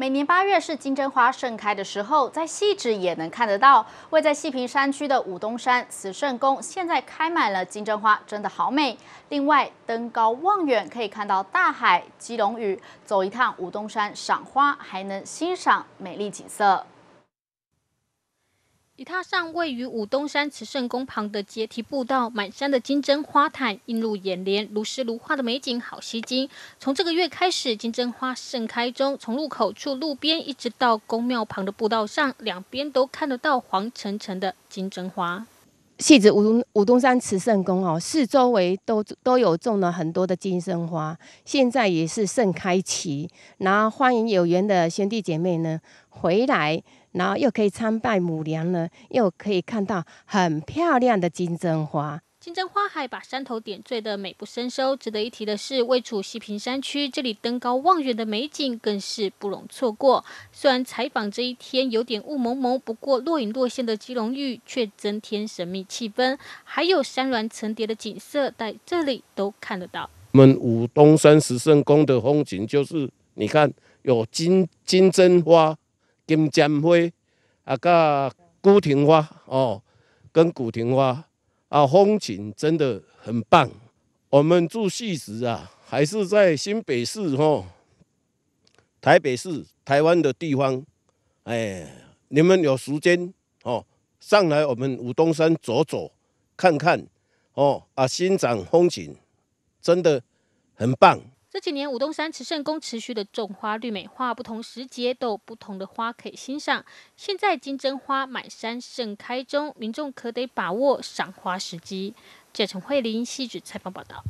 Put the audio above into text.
每年八月是金针花盛开的时候，在细致也能看得到。位在西平山区的武东山慈圣宫，现在开满了金针花，真的好美。另外，登高望远可以看到大海、基隆屿。走一趟武东山赏花，还能欣赏美丽景色。一踏上位于武东山慈圣宫旁的阶梯步道，满山的金针花毯映入眼帘，如诗如画的美景好吸睛。从这个月开始，金针花盛开中，从入口处路边一直到宫庙旁的步道上，两边都看得到黄澄澄的金针花。戏子武武东山慈圣宫哦，四周围都都有种了很多的金针花，现在也是盛开期，然后欢迎有缘的兄弟姐妹呢回来，然后又可以参拜母娘了，又可以看到很漂亮的金针花。金针花海把山头点缀得美不胜收。值得一提的是，位处西平山区，这里登高望远的美景更是不容错过。虽然采访这一天有点雾蒙蒙，不过若隐若现的金龙玉却增添神秘气氛，还有山峦层叠的景色，在这里都看得到。我们武东山石圣宫的风景就是，你看有金金针花、金针花啊，个古亭花哦，跟古亭花。啊，风景真的很棒。我们住戏时啊，还是在新北市、吼台北市、台湾的地方。哎，你们有时间，哦，上来我们武东山走走看看，哦，啊，欣赏风景，真的很棒。这几年，武东山慈圣宫持续的种花绿美化，不同时节都有不同的花可以欣赏。现在金针花满山盛开中，民众可得把握赏花时机。记者陈惠琳细致采访报道。